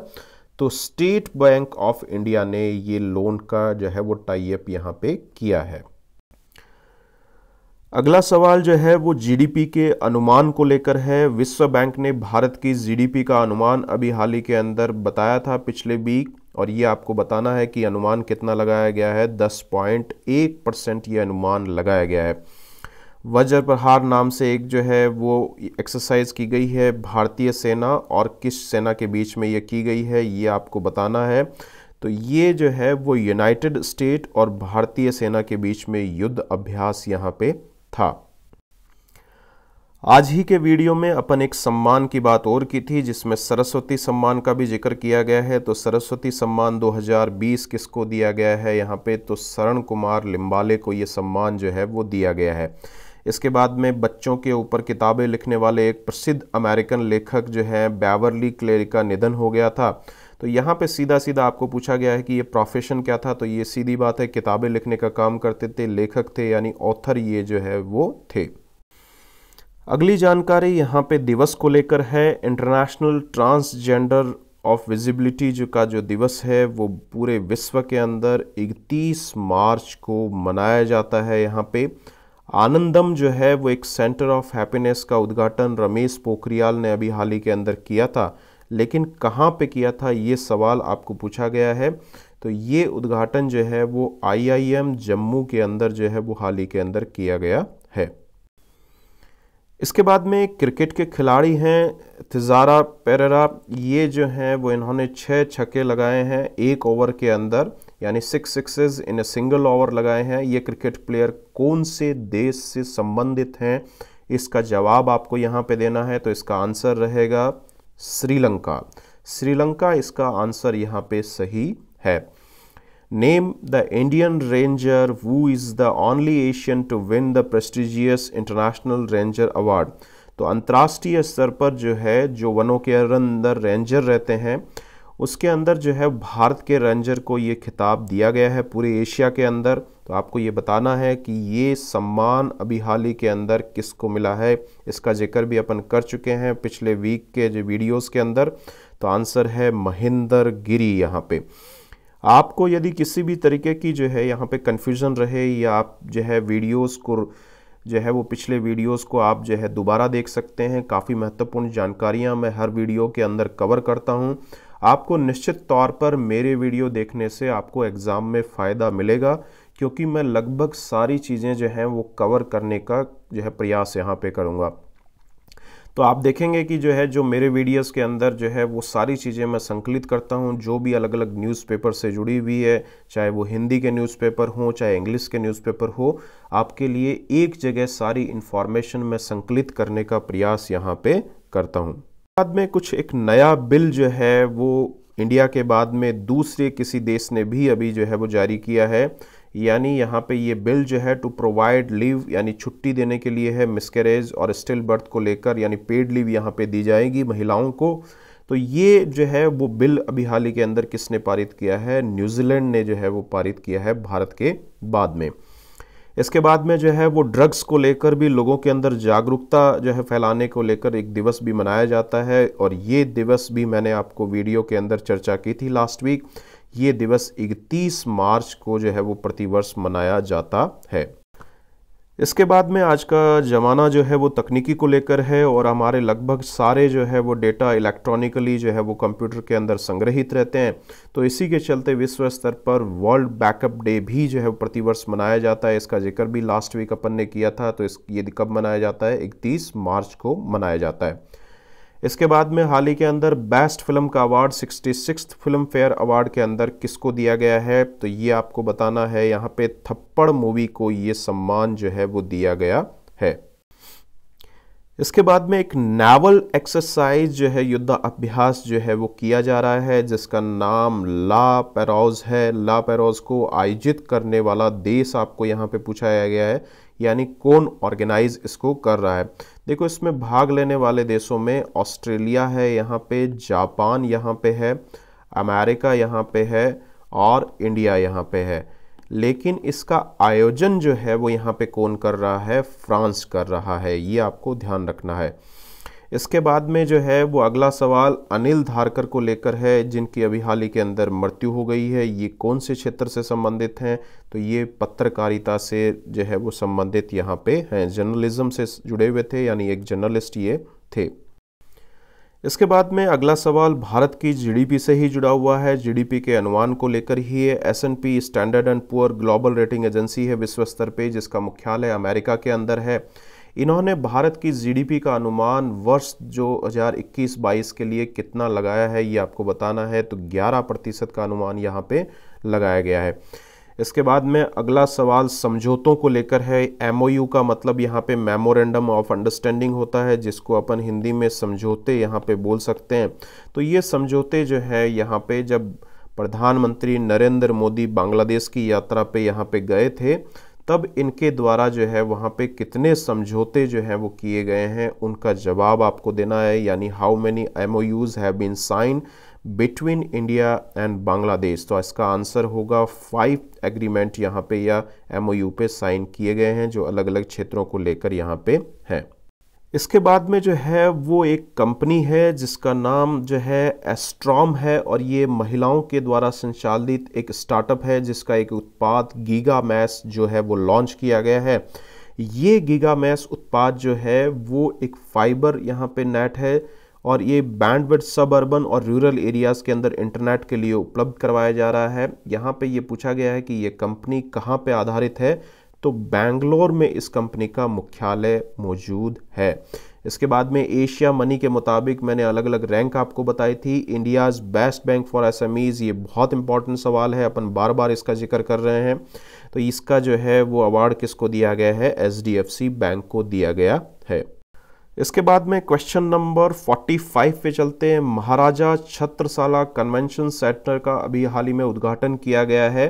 तो स्टेट बैंक ऑफ इंडिया ने ये लोन का जो है वो टाइप यहाँ पे किया है अगला सवाल जो है वो जीडीपी के अनुमान को लेकर है विश्व बैंक ने भारत की जीडीपी का अनुमान अभी हाल ही के अंदर बताया था पिछले वीक और ये आपको बताना है कि अनुमान कितना लगाया गया है दस पॉइंट एक परसेंट ये अनुमान लगाया गया है वज्र प्रहार नाम से एक जो है वो एक्सरसाइज की गई है भारतीय सेना और किस सेना के बीच में ये की गई है ये आपको बताना है तो ये जो है वो यूनाइटेड स्टेट और भारतीय सेना के बीच में युद्ध अभ्यास यहाँ पे था आज ही के वीडियो में अपन एक सम्मान की बात और की थी जिसमें सरस्वती सम्मान का भी जिक्र किया गया है तो सरस्वती सम्मान 2020 किसको दिया गया है यहाँ पे तो शरण कुमार लिम्बाले को ये सम्मान जो है वो दिया गया है इसके बाद में बच्चों के ऊपर किताबें लिखने वाले एक प्रसिद्ध अमेरिकन लेखक जो है बैवरली क्लेरी का निधन हो गया था तो यहाँ पे सीधा सीधा आपको पूछा गया है कि ये प्रोफेशन क्या था तो ये सीधी बात है किताबें लिखने का काम करते थे लेखक थे यानी ऑथर ये जो है वो थे अगली जानकारी यहाँ पे दिवस को लेकर है इंटरनेशनल ट्रांसजेंडर ऑफ विजिबिलिटी जो का जो दिवस है वो पूरे विश्व के अंदर 31 मार्च को मनाया जाता है यहाँ पे आनंदम जो है वो एक सेंटर ऑफ हैप्पीनेस का उद्घाटन रमेश पोखरियाल ने अभी हाल ही के अंदर किया था लेकिन कहाँ पे किया था ये सवाल आपको पूछा गया है तो ये उद्घाटन जो है वो आईआईएम जम्मू के अंदर जो है वो हाल ही के अंदर किया गया है इसके बाद में क्रिकेट के खिलाड़ी हैं तिजारा पेरेरा ये जो हैं वो इन्होंने छः छक्के लगाए हैं एक ओवर के अंदर यानी six sixes in a single over लगाए हैं ये क्रिकेट प्लेयर कौन से देश से संबंधित हैं इसका जवाब आपको यहाँ पे देना है तो इसका आंसर रहेगा श्रीलंका श्रीलंका इसका आंसर यहाँ पे सही है Name the Indian ranger who is the only Asian to win the prestigious International Ranger Award. तो अंतर्राष्ट्रीय स्तर पर जो है जो वनों के अंदर रेंजर रहते हैं उसके अंदर जो है भारत के रेंजर को ये खिताब दिया गया है पूरे एशिया के अंदर तो आपको ये बताना है कि ये सम्मान अभी हाल ही के अंदर किसको मिला है इसका जिक्र भी अपन कर चुके हैं पिछले वीक के जो वीडियोस के अंदर तो आंसर है महेंद्र गिरी यहाँ पे आपको यदि किसी भी तरीके की जो है यहाँ पे कन्फ्यूज़न रहे या आप जो है वीडियोस को जो है वो पिछले वीडियोस को आप जो है दोबारा देख सकते हैं काफ़ी महत्वपूर्ण जानकारियाँ मैं हर वीडियो के अंदर कवर करता हूँ आपको निश्चित तौर पर मेरे वीडियो देखने से आपको एग्ज़ाम में फ़ायदा मिलेगा क्योंकि मैं लगभग सारी चीज़ें जो हैं वो कवर करने का जो है प्रयास यहाँ पर करूँगा तो आप देखेंगे कि जो है जो मेरे वीडियोस के अंदर जो है वो सारी चीज़ें मैं संकलित करता हूँ जो भी अलग अलग न्यूज़पेपर से जुड़ी हुई है चाहे वो हिंदी के न्यूज़पेपर हो चाहे इंग्लिश के न्यूज़पेपर हो आपके लिए एक जगह सारी इन्फॉर्मेशन मैं संकलित करने का प्रयास यहाँ पर करता हूँ बाद में कुछ एक नया बिल जो है वो इंडिया के बाद में दूसरे किसी देश ने भी अभी जो है वो जारी किया है यानी यहाँ पे ये बिल जो है टू प्रोवाइड लीव यानी छुट्टी देने के लिए है मिसकेरेज और स्टिल बर्थ को लेकर यानी पेड लीव यहाँ पे दी जाएगी महिलाओं को तो ये जो है वो बिल अभी हाल ही के अंदर किसने पारित किया है न्यूजीलैंड ने जो है वो पारित किया है भारत के बाद में इसके बाद में जो है वो ड्रग्स को लेकर भी लोगों के अंदर जागरूकता जो है फैलाने को लेकर एक दिवस भी मनाया जाता है और ये दिवस भी मैंने आपको वीडियो के अंदर चर्चा की थी लास्ट वीक ये दिवस 31 मार्च को जो है वो प्रतिवर्ष मनाया जाता है इसके बाद में आज का ज़माना जो है वो तकनीकी को लेकर है और हमारे लगभग सारे जो है वो डेटा इलेक्ट्रॉनिकली जो है वो कंप्यूटर के अंदर संग्रहित रहते हैं तो इसी के चलते विश्व स्तर पर वर्ल्ड बैकअप डे भी जो है प्रतिवर्ष मनाया जाता है इसका जिक्र भी लास्ट वीक अपन ने किया था तो इस ये कब मनाया जाता है इकतीस मार्च को मनाया जाता है इसके बाद में हाल ही के अंदर बेस्ट फिल्म का award sixty Filmfare award के अंदर किसको दिया गया है तो ये आपको बताना है यहाँ पे थप्पड़ मूवी को ये सम्मान जो है वो दिया गया है इसके बाद में एक नेवल एक्सरसाइज जो है युद्ध अभ्यास जो है वो किया जा रहा है जिसका नाम ला पेरोज है ला पेरोज को आयोजित करने वाला देश आपको यहाँ पे पूछा गया है यानी कौन ऑर्गेनाइज इसको कर रहा है देखो इसमें भाग लेने वाले देशों में ऑस्ट्रेलिया है यहाँ पे जापान यहाँ पे है अमेरिका यहाँ पे है और इंडिया यहाँ पे है लेकिन इसका आयोजन जो है वो यहाँ पे कौन कर रहा है फ्रांस कर रहा है ये आपको ध्यान रखना है इसके बाद में जो है वो अगला सवाल अनिल धारकर को लेकर है जिनकी अभी हाल ही के अंदर मृत्यु हो गई है ये कौन से क्षेत्र से संबंधित हैं तो ये पत्रकारिता से जो है वो संबंधित यहाँ पे हैं जर्नलिज्म से जुड़े हुए थे यानी एक जर्नलिस्ट ये थे इसके बाद में अगला सवाल भारत की जीडीपी से ही जुड़ा हुआ है जीडीपी के अनुमान को लेकर ही है S and P standard and poor global rating agency है विश्व स्तर पे जिसका मुख्यालय अमेरिका के अंदर है इन्होंने भारत की जीडीपी का अनुमान वर्ष जो 2021-22 के लिए कितना लगाया है ये आपको बताना है तो 11 प्रतिशत का अनुमान यहाँ पे लगाया गया है इसके बाद में अगला सवाल समझौतों को लेकर है एम का मतलब यहाँ पे मेमोरेंडम ऑफ अंडरस्टैंडिंग होता है जिसको अपन हिंदी में समझौते यहाँ पे बोल सकते हैं तो ये समझौते जो है यहाँ पे जब प्रधानमंत्री नरेंद्र मोदी बांग्लादेश की यात्रा पे यहाँ पे गए थे तब इनके द्वारा जो है वहाँ पे कितने समझौते जो हैं वो किए गए हैं उनका जवाब आपको देना है यानी how many M O Us have been sign between India and Bangladesh तो इसका आंसर होगा फाइव एग्रीमेंट यहाँ पे या एम ओ यू पे साइन किए गए हैं जो अलग अलग क्षेत्रों को लेकर यहाँ पे हैं इसके बाद में जो है वो एक कंपनी है जिसका नाम जो है एस्ट्रॉम है और ये महिलाओं के द्वारा संचालित एक स्टार्टअप है जिसका एक उत्पाद गीगा मैस जो है वो लॉन्च किया गया है ये गीगा मैस उत्पाद जो है वो एक फाइबर यहाँ पे नेट है और ये बैंडविड्थ सब अर्बन और रूरल एरियाज़ के अंदर इंटरनेट के लिए उपलब्ध करवाया जा रहा है यहाँ पे ये पूछा गया है कि ये कंपनी कहाँ पे आधारित है तो बेंगलोर में इस कंपनी का मुख्यालय मौजूद है इसके बाद में एशिया मनी के मुताबिक मैंने अलग अलग रैंक आपको बताई थी India's best bank for SMEs ये बहुत इंपॉर्टेंट सवाल है अपन बार बार इसका जिक्र कर रहे हैं तो इसका जो है वो अवार्ड किसको दिया गया है एचडीएफसी बैंक को दिया गया है इसके बाद में क्वेश्चन नंबर 45 पे चलते हैं महाराजा छत्रसाला कन्वेंशन सेंटर का अभी हाल ही में उद्घाटन किया गया है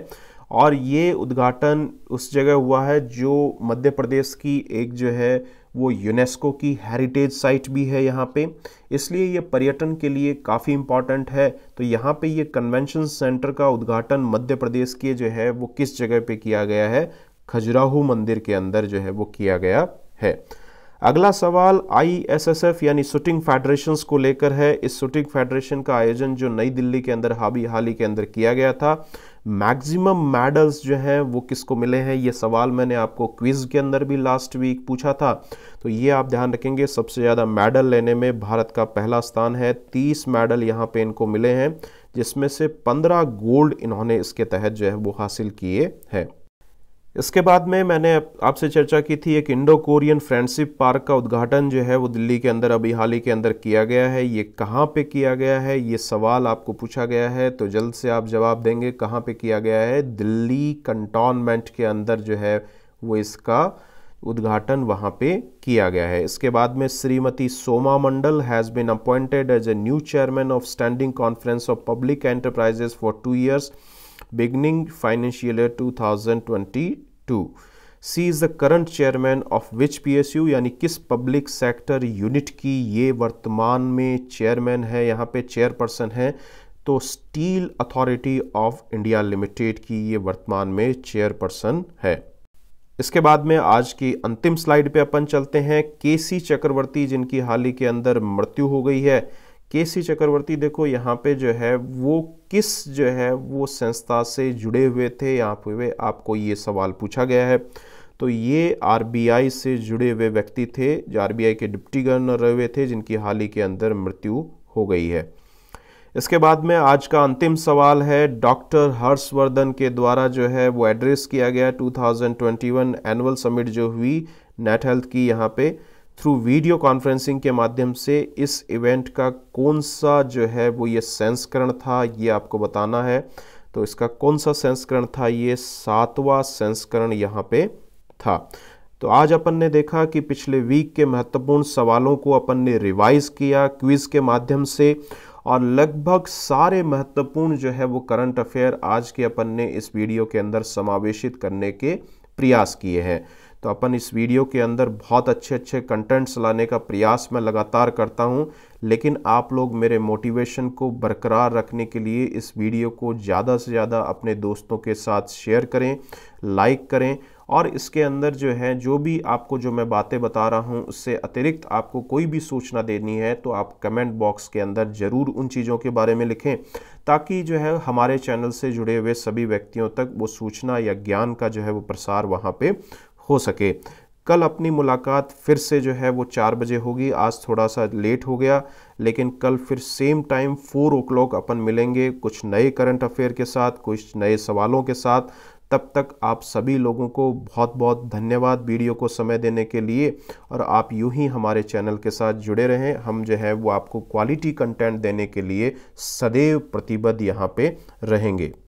और ये उद्घाटन उस जगह हुआ है जो मध्य प्रदेश की एक जो है वो यूनेस्को की हेरिटेज साइट भी है यहाँ पे इसलिए ये पर्यटन के लिए काफ़ी इम्पॉर्टेंट है तो यहाँ पे ये कन्वेंशन सेंटर का उद्घाटन मध्य प्रदेश के जो है वो किस जगह पे किया गया है खजुराहो मंदिर के अंदर जो है वो किया गया है अगला सवाल एफ यानी शूटिंग फेडरेशन को लेकर है इस शूटिंग फेडरेशन का आयोजन जो नई दिल्ली के अंदर हाबी हाल ही के अंदर किया गया था मैक्सिमम मेडल्स जो हैं वो किसको मिले हैं ये सवाल मैंने आपको क्विज के अंदर भी लास्ट वीक पूछा था तो ये आप ध्यान रखेंगे सबसे ज़्यादा मेडल लेने में भारत का पहला स्थान है तीस मेडल यहाँ पे इनको मिले हैं जिसमें से पंद्रह गोल्ड इन्होंने इसके तहत जो है वो हासिल किए हैं इसके बाद में मैंने आपसे चर्चा की थी एक इंडो कोरियन फ्रेंडशिप पार्क का उद्घाटन जो है वो दिल्ली के अंदर अभी हाल ही के अंदर किया गया है ये कहाँ पे किया गया है ये सवाल आपको पूछा गया है तो जल्द से आप जवाब देंगे कहाँ पे किया गया है दिल्ली कंटोनमेंट के अंदर जो है वो इसका उद्घाटन वहाँ पे किया गया है इसके बाद में Shrimati Soma Mandal has been appointed as a new chairman of standing conference of public enterprises for two years beginning financial year two thousand twenty two she is the current chairman of which PSU यानी किस public sector unit की ये वर्तमान में chairman है यहाँ पे chairperson है तो steel authority of India limited की ये वर्तमान में चेयरपर्सन है इसके बाद में आज की अंतिम स्लाइड पे अपन चलते हैं केसी चक्रवर्ती जिनकी हाल ही के अंदर मृत्यु हो गई है के सी चक्रवर्ती देखो यहाँ पे जो है वो किस जो है वो संस्था से जुड़े हुए थे यहाँ पे वे आपको ये सवाल पूछा गया है तो ये आरबीआई से जुड़े हुए व्यक्ति थे जो आरबीआई के डिप्टी गवर्नर रहे हुए थे जिनकी हाल ही के अंदर मृत्यु हो गई है इसके बाद में आज का अंतिम सवाल है डॉक्टर हर्षवर्धन के द्वारा जो है वो एड्रेस किया गया 2021 एनुअल समिट जो हुई नेट हेल्थ की यहाँ पे थ्रू वीडियो कॉन्फ्रेंसिंग के माध्यम से इस इवेंट का कौन सा जो है वो ये संस्करण था ये आपको बताना है तो इसका कौन सा संस्करण था ये सातवां संस्करण यहाँ पे था तो आज अपन ने देखा कि पिछले वीक के महत्वपूर्ण सवालों को अपन ने रिवाइज किया क्विज़ के माध्यम से और लगभग सारे महत्वपूर्ण जो है वो करंट अफेयर आज के अपन ने इस वीडियो के अंदर समावेशित करने के प्रयास किए हैं तो अपन इस वीडियो के अंदर बहुत अच्छे अच्छे कंटेंट्स लाने का प्रयास मैं लगातार करता हूँ लेकिन आप लोग मेरे मोटिवेशन को बरकरार रखने के लिए इस वीडियो को ज़्यादा से ज़्यादा अपने दोस्तों के साथ शेयर करें लाइक करें और इसके अंदर जो है जो भी आपको जो मैं बातें बता रहा हूँ उससे अतिरिक्त आपको कोई भी सूचना देनी है तो आप कमेंट बॉक्स के अंदर ज़रूर उन चीज़ों के बारे में लिखें ताकि जो है हमारे चैनल से जुड़े हुए सभी व्यक्तियों तक वो सूचना या ज्ञान का जो है वो प्रसार वहाँ पर हो सके कल अपनी मुलाकात फिर से जो है वो चार बजे होगी आज थोड़ा सा लेट हो गया लेकिन कल फिर same time four o'clock अपन मिलेंगे कुछ नए करंट अफेयर के साथ कुछ नए सवालों के साथ तब तक आप सभी लोगों को बहुत बहुत धन्यवाद वीडियो को समय देने के लिए और आप यूं ही हमारे चैनल के साथ जुड़े रहें हम जो है वो आपको क्वालिटी कंटेंट देने के लिए सदैव प्रतिबद्ध यहाँ पे रहेंगे